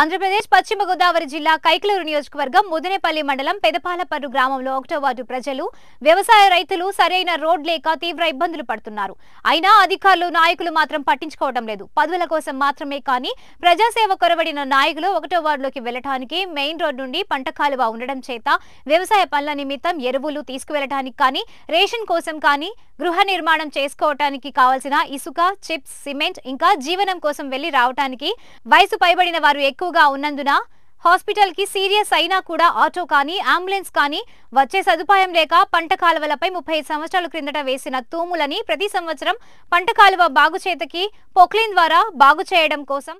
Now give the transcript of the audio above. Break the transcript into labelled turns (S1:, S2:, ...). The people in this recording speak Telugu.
S1: ఆంధ్రప్రదేశ్ పశ్చిమ గోదావరి జిల్లా కైకలూరు నియోజకవర్గం ముదనేపల్లి మండలం పెదపాలపర్రు గ్రామంలో ఒకటో వార్డు ప్రజలు వ్యవసాయ రైతులు సరైన రోడ్ లేక తీవ్ర ఇబ్బందులు పడుతున్నారు అయినా అధికారులు నాయకులు మాత్రం పట్టించుకోవడం లేదు పదవుల కోసం మాత్రమే కానీ ప్రజాసేవ కొరబడిన నాయకులు ఒకటో వార్డులోకి వెళ్లడానికి మెయిన్ రోడ్ నుండి పంట కాలువ ఉండడం చేత వ్యవసాయ పనుల నిమిత్తం ఎరువులు తీసుకువెళ్లడానికి కానీ రేషన్ కోసం కానీ గృహ నిర్మాణం చేసుకోవటానికి కావలసిన ఇసుక చిప్స్ సిమెంట్ ఇంకా జీవనం కోసం వెళ్లి రావటానికి వయసు పైబడిన వారు ఎక్కువగా ఉన్నందున హాస్పిటల్కి సీరియస్ అయినా కూడా ఆటో కానీ అంబులెన్స్ కానీ వచ్చే సదుపాయం లేక పంట కాలువలపై ముప్పై సంవత్సరాల క్రిందట వేసిన తూములని ప్రతి సంవత్సరం పంట కాలువ బాగుచేతకి పొక్లిన్ ద్వారా బాగు చేయడం కోసం